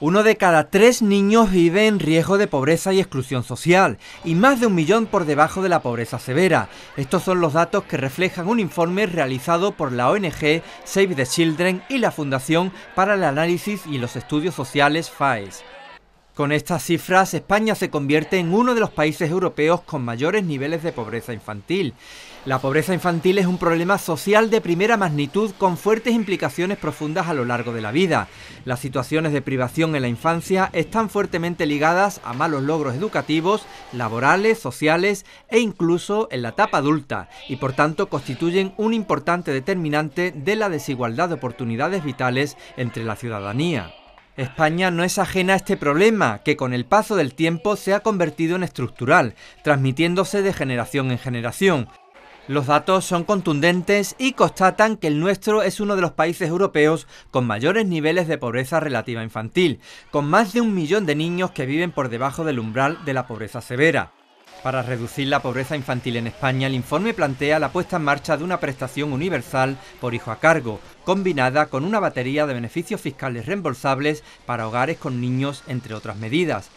Uno de cada tres niños vive en riesgo de pobreza y exclusión social, y más de un millón por debajo de la pobreza severa. Estos son los datos que reflejan un informe realizado por la ONG Save the Children y la Fundación para el Análisis y los Estudios Sociales FAES. Con estas cifras, España se convierte en uno de los países europeos con mayores niveles de pobreza infantil. La pobreza infantil es un problema social de primera magnitud con fuertes implicaciones profundas a lo largo de la vida. Las situaciones de privación en la infancia están fuertemente ligadas a malos logros educativos, laborales, sociales e incluso en la etapa adulta, y por tanto constituyen un importante determinante de la desigualdad de oportunidades vitales entre la ciudadanía. España no es ajena a este problema, que con el paso del tiempo se ha convertido en estructural, transmitiéndose de generación en generación. Los datos son contundentes y constatan que el nuestro es uno de los países europeos con mayores niveles de pobreza relativa infantil, con más de un millón de niños que viven por debajo del umbral de la pobreza severa. Para reducir la pobreza infantil en España, el informe plantea la puesta en marcha de una prestación universal por hijo a cargo, combinada con una batería de beneficios fiscales reembolsables para hogares con niños, entre otras medidas.